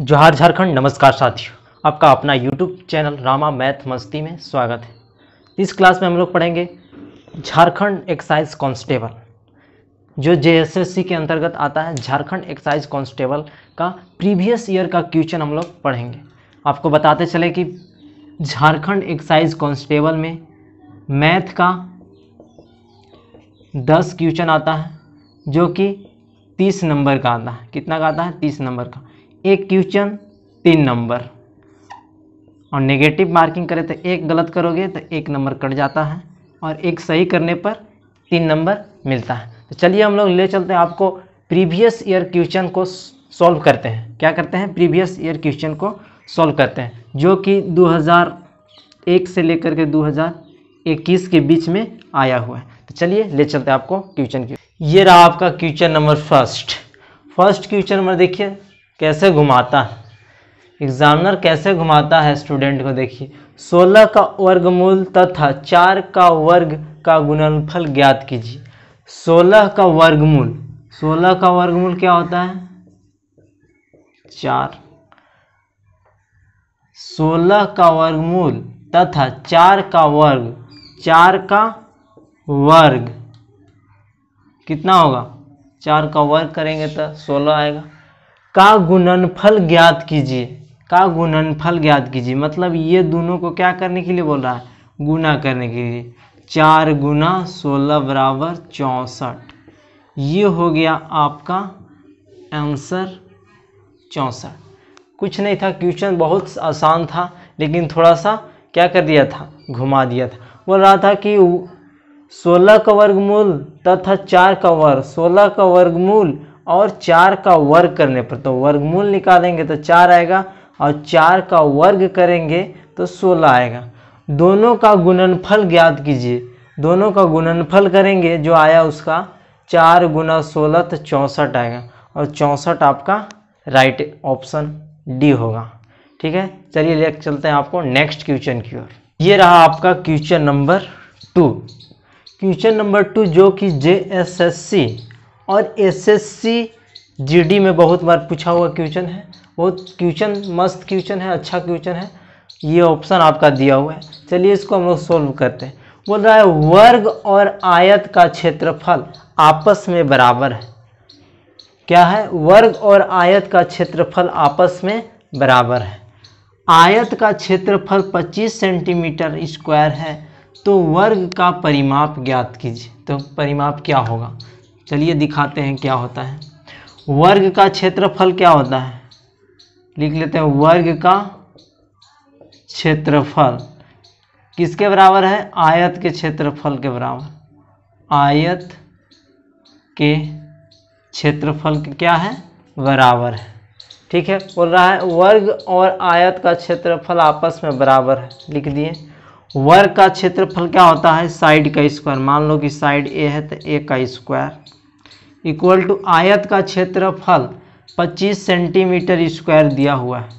जोहार झारखंड नमस्कार साथियों आपका अपना यूट्यूब चैनल रामा मैथ मस्ती में स्वागत है इस क्लास में हम लोग पढ़ेंगे झारखंड एक्साइज कांस्टेबल जो जे के अंतर्गत आता है झारखंड एक्साइज कांस्टेबल का प्रीवियस ईयर का क्वेश्चन हम लोग पढ़ेंगे आपको बताते चले कि झारखंड एक्साइज कांस्टेबल में मैथ का दस क्वेश्चन आता है जो कि तीस नंबर का आता है कितना का आता है तीस नंबर का एक क्वेश्चन तीन नंबर और नेगेटिव मार्किंग करें तो एक गलत करोगे तो एक नंबर कट जाता है और एक सही करने पर तीन नंबर मिलता है तो चलिए हम लोग ले चलते हैं आपको प्रीवियस ईयर क्वेश्चन को सॉल्व करते हैं क्या करते हैं प्रीवियस ईयर क्वेश्चन को सॉल्व करते हैं जो कि 2001 से लेकर के 2021 के बीच में आया हुआ है तो चलिए ले चलते हैं आपको क्वेश्चन की ये रहा आपका question number first first question number देखिए कैसे घुमाता है एग्जामिनर कैसे घुमाता है स्टूडेंट को देखिए 16 का वर्गमूल तथा 4 का वर्ग का गुणनफल ज्ञात कीजिए 16 का वर्गमूल 16 का वर्गमूल क्या होता है चार 16 का वर्गमूल तथा 4 का वर्ग 4 का वर्ग कितना होगा 4 का वर्ग करेंगे तो 16 आएगा का गुणनफल ज्ञात कीजिए का गुणनफल ज्ञात कीजिए मतलब ये दोनों को क्या करने के लिए बोल रहा है गुना करने के लिए चार गुना सोलह बराबर चौंसठ ये हो गया आपका आंसर चौंसठ कुछ नहीं था क्वेश्चन बहुत आसान था लेकिन थोड़ा सा क्या कर दिया था घुमा दिया था बोल रहा था कि सोलह का वर्गमूल तथा चार का वर्ग सोलह का वर्गमूल और चार का वर्ग करने पर तो वर्गमूल निकालेंगे तो चार आएगा और चार का वर्ग करेंगे तो सोलह आएगा दोनों का गुणनफल ज्ञात कीजिए दोनों का गुणनफल करेंगे जो आया उसका चार गुना सोलह तो चौंसठ आएगा और चौंसठ आपका राइट ऑप्शन डी होगा ठीक है चलिए ले चलते हैं आपको नेक्स्ट क्वेश्चन की ओर ये रहा आपका question number two question number two जो कि जे एस एस सी और एसएससी जीडी में बहुत बार पूछा हुआ क्वेश्चन है बहुत क्वेश्चन मस्त क्वेश्चन है अच्छा क्वेश्चन है ये ऑप्शन आपका दिया हुआ है चलिए इसको हम लोग सोल्व करते हैं बोल रहा है वर्ग और आयत का क्षेत्रफल आपस में बराबर है क्या है वर्ग और आयत का क्षेत्रफल आपस में बराबर है आयत का क्षेत्रफल 25 सेंटीमीटर स्क्वायर है तो वर्ग का परिमाप ज्ञात कीजिए तो परिमाप क्या होगा चलिए दिखाते हैं क्या होता है वर्ग का क्षेत्रफल क्या होता है लिख लेते हैं वर्ग का क्षेत्रफल किसके बराबर है आयत के क्षेत्रफल के बराबर आयत के क्षेत्रफल क्या है बराबर है ठीक है बोल रहा है वर्ग और आयत का क्षेत्रफल आपस में बराबर है लिख दिए वर्ग का क्षेत्रफल क्या होता है साइड का स्क्वायर मान लो कि साइड ए है तो ए का स्क्वायर इक्वल टू आयत का क्षेत्रफल 25 सेंटीमीटर स्क्वायर दिया हुआ है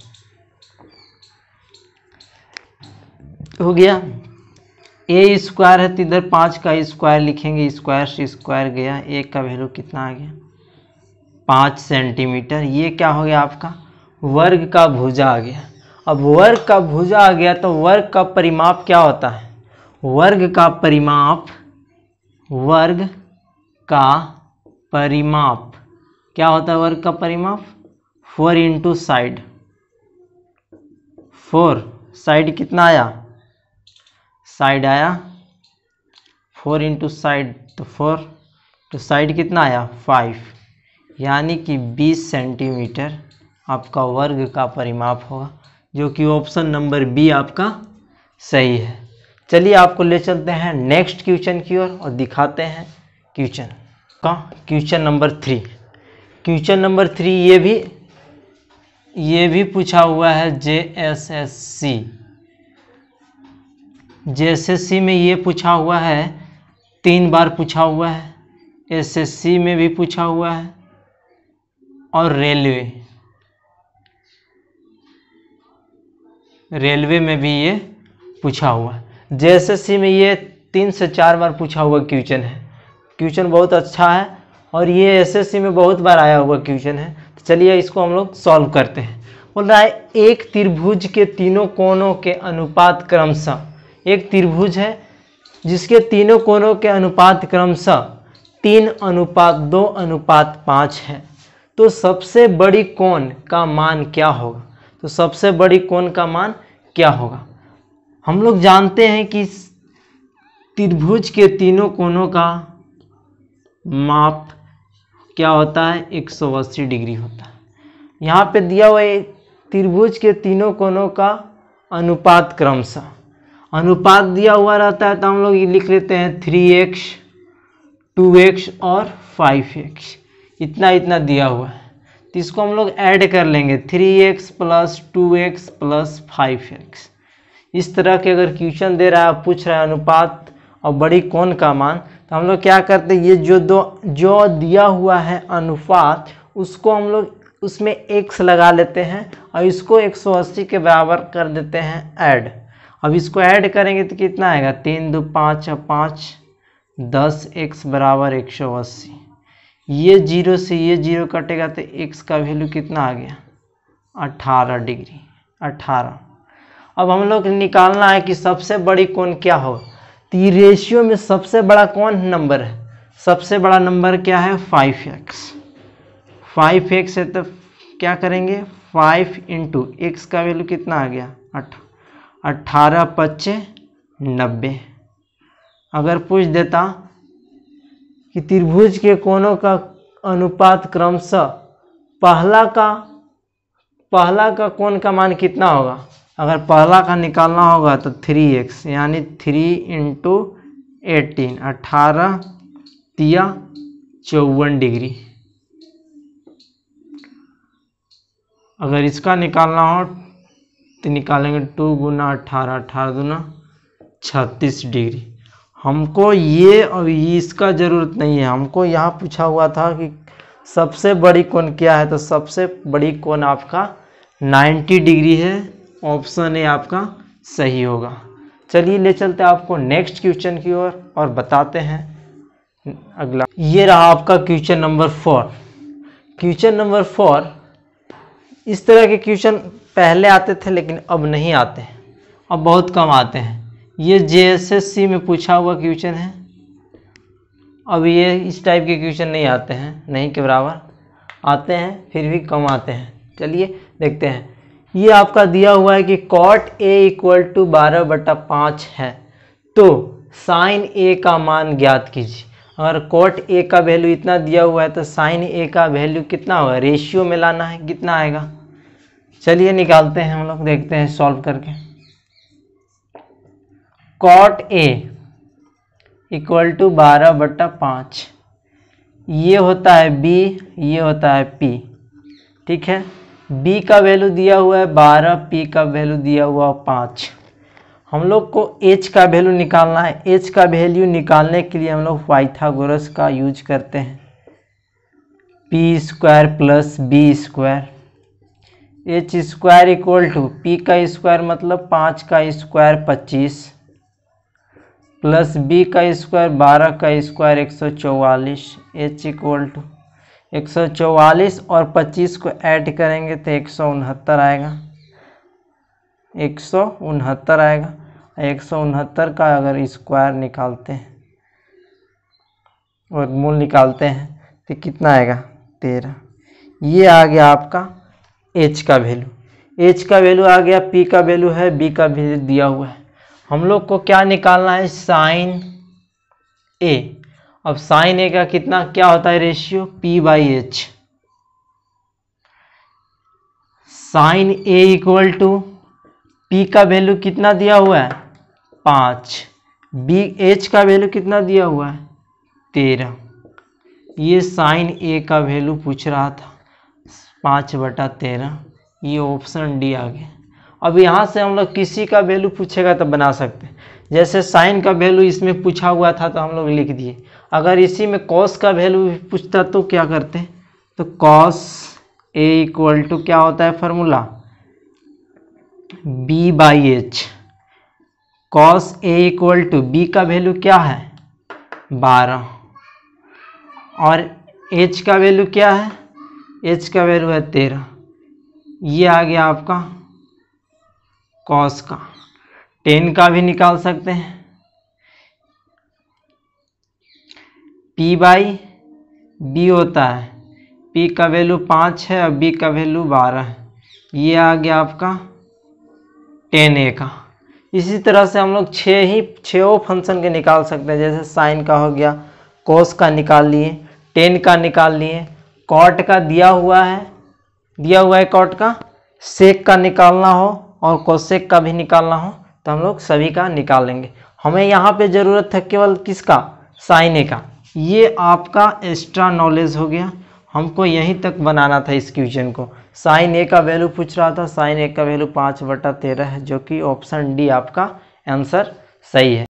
हो गया ए स्क्वायर है तो इधर पाँच का स्क्वायर लिखेंगे स्क्वायर से स्क्वायर गया ए का वैल्यू कितना आ गया पाँच सेंटीमीटर ये क्या हो गया आपका वर्ग का भुजा आ गया अब वर्ग का भुजा आ गया तो वर्ग का परिमाप क्या होता है वर्ग का परिमाप वर्ग का परिमाप क्या होता है वर्ग का परिमाप four into side four side कितना आया साइड आया फोर इंटू साइड तो फोर तो साइड कितना आया फाइव यानी कि बीस सेंटीमीटर आपका वर्ग का परिमाप होगा जो कि ऑप्शन नंबर बी आपका सही है चलिए आपको ले चलते हैं नेक्स्ट क्वेश्चन की ओर और दिखाते हैं क्वेश्चन का question number three question number three ये भी ये भी पूछा हुआ है J S S C J S S C में ये पूछा हुआ है तीन बार पूछा हुआ है एस एस सी में भी पूछा हुआ है और रेलवे रेलवे में भी ये पूछा हुआ है जे एस एस सी में ये तीन से चार बार पूछा हुआ क्वेश्चन है क्वेश्चन बहुत अच्छा है और ये एसएससी में बहुत बार आया हुआ क्वेश्चन है तो चलिए इसको हम लोग सॉल्व करते हैं बोल रहा है एक त्रिभुज के तीनों कोणों के अनुपात क्रमशः एक त्रिभुज है जिसके तीनों कोणों के अनुपात क्रमशः तीन अनुपात दो अनुपात पाँच है तो सबसे बड़ी कोण का मान क्या होगा तो सबसे बड़ी कोण का मान क्या होगा हम लोग जानते हैं कि त्रिभुज के तीनों कोणों का माप क्या होता है अस्सी डिग्री होता है यहाँ पे दिया हुआ है त्रिभुज के तीनों कोनों का अनुपात क्रमशः अनुपात दिया हुआ रहता है तो हम लोग ये लिख लेते हैं थ्री एक्स टू एक्स और फाइव एक्स इतना इतना दिया हुआ है तो इसको हम लोग ऐड कर लेंगे three X plus two X plus five X इस तरह के अगर क्वेश्चन दे रहा है पूछ रहा है अनुपात और बड़ी कोण का मान तो हम लोग क्या करते ये जो दो जो दिया हुआ है अनुपात उसको हम लोग उसमें एक्स लगा लेते हैं और इसको 180 के बराबर कर देते हैं ऐड अब इसको ऐड करेंगे तो कितना आएगा तीन दो पाँच और पाँच दस एक्स बराबर एक सौ अस्सी ये जीरो से ये जीरो कटेगा तो एक्स का वैल्यू कितना आ गया अठारह डिग्री अट्ठारह अब हम लोग निकालना है कि सबसे बड़ी कोण क्या हो तो रेशियो में सबसे बड़ा कौन नंबर है सबसे बड़ा नंबर क्या है फाइव एक्स फाइव एक्स है तो क्या करेंगे फाइव इंटू एक्स का वैल्यू कितना आ गया अठ अट्ठारह पच्चे नब्बे अगर पूछ देता कि त्रिभुज के कोणों का अनुपात क्रमशः पहला का पहला का कोण का मान कितना होगा अगर पहला का निकालना होगा तो थ्री एक्स यानी थ्री इंटू एटीन अठारह तिया चौवन डिग्री अगर इसका निकालना हो तो निकालेंगे टू गुना अठारह अठारह गुना छत्तीस डिग्री हमको ये और ये इसका ज़रूरत नहीं है हमको यहाँ पूछा हुआ था कि सबसे बड़ी कोण क्या है तो सबसे बड़ी कोण आपका 90 डिग्री है ऑप्शन ए आपका सही होगा चलिए ले चलते हैं आपको नेक्स्ट क्वेश्चन की ओर और, और बताते हैं अगला ये रहा आपका question number four question number four इस तरह के क्वेश्चन पहले आते थे लेकिन अब नहीं आते अब बहुत कम आते हैं ये जे में पूछा हुआ क्वेश्चन है अब ये इस टाइप के क्वेश्चन नहीं आते हैं नहीं के बराबर आते हैं फिर भी कम आते हैं चलिए देखते हैं ये आपका दिया हुआ है कि कॉट ए इक्वल टू बारह बटा पाँच है तो साइन ए का मान ज्ञात कीजिए अगर कॉट ए का वैल्यू इतना दिया हुआ है तो साइन ए का वैल्यू कितना होगा रेशियो में लाना है कितना आएगा चलिए निकालते हैं हम लोग देखते हैं सॉल्व करके कॉट ए इक्वल टू बारह बटा पाँच ये होता है बी ये होता है पी ठीक है बी का वैल्यू दिया हुआ है बारह पी का वैल्यू दिया हुआ है पाँच हम लोग को एच का वैल्यू निकालना है एच का वैल्यू निकालने के लिए हम लोग पाइथागोरस का यूज करते हैं P square plus B square H square equal to P का स्क्वायर मतलब पाँच का स्क्वायर पच्चीस प्लस बी का स्क्वायर बारह का स्क्वायर एक सौ चौवालीस एच इक्वल टू 144 और 25 को ऐड करेंगे तो एक आएगा एक आएगा एक का अगर स्क्वायर निकालते हैं और मूल निकालते हैं तो कितना आएगा तेरह ये आ गया आपका एच का वैल्यू एच का वैल्यू आ गया पी का वैल्यू है बी का वैल्यू दिया हुआ है हम लोग को क्या निकालना है साइन ए अब साइन ए का कितना क्या होता है ratio P by H sine A equal to P का वैल्यू कितना दिया हुआ है पाँच बी एच का वैल्यू कितना दिया हुआ है तेरह ये साइन ए का वैल्यू पूछ रहा था पाँच बटा तेरह ये ऑप्शन डी आ गया अब यहाँ से हम लोग किसी का वैल्यू पूछेगा तब तो बना सकते जैसे साइन का वैल्यू इसमें पूछा हुआ था तो हम लोग लिख दिए अगर इसी में कॉस का वैल्यू पूछता तो क्या करते तो कॉस ए इक्वल टू क्या होता है formula B by H cos A equal to B का वैल्यू क्या है बारह और एच का वैल्यू क्या है एच का वैल्यू है तेरह ये आ गया आपका कॉस का टेन का भी निकाल सकते हैं पी बाई बी होता है पी का वैल्यू पाँच है और बी का वैल्यू बारह है ये आ गया आपका टेन ए का इसी तरह से हम लोग छः ही छो फंक्शन के निकाल सकते हैं जैसे साइन का हो गया कोस का निकाल लिए टेन का निकाल लिए कॉट का दिया हुआ है दिया हुआ है कॉट का सेक का निकालना हो और कोसेक का भी निकालना हो तो हम लोग सभी का निकाल लेंगे हमें यहाँ पे ज़रूरत है केवल किसका साइन ए का ये आपका एक्स्ट्रा नॉलेज हो गया हमको यहीं तक बनाना था इस क्वेश्चन को साइन ए का वैल्यू पूछ रहा था साइन ए का वैल्यू पाँच बटा तेरह है जो कि ऑप्शन डी आपका आंसर सही है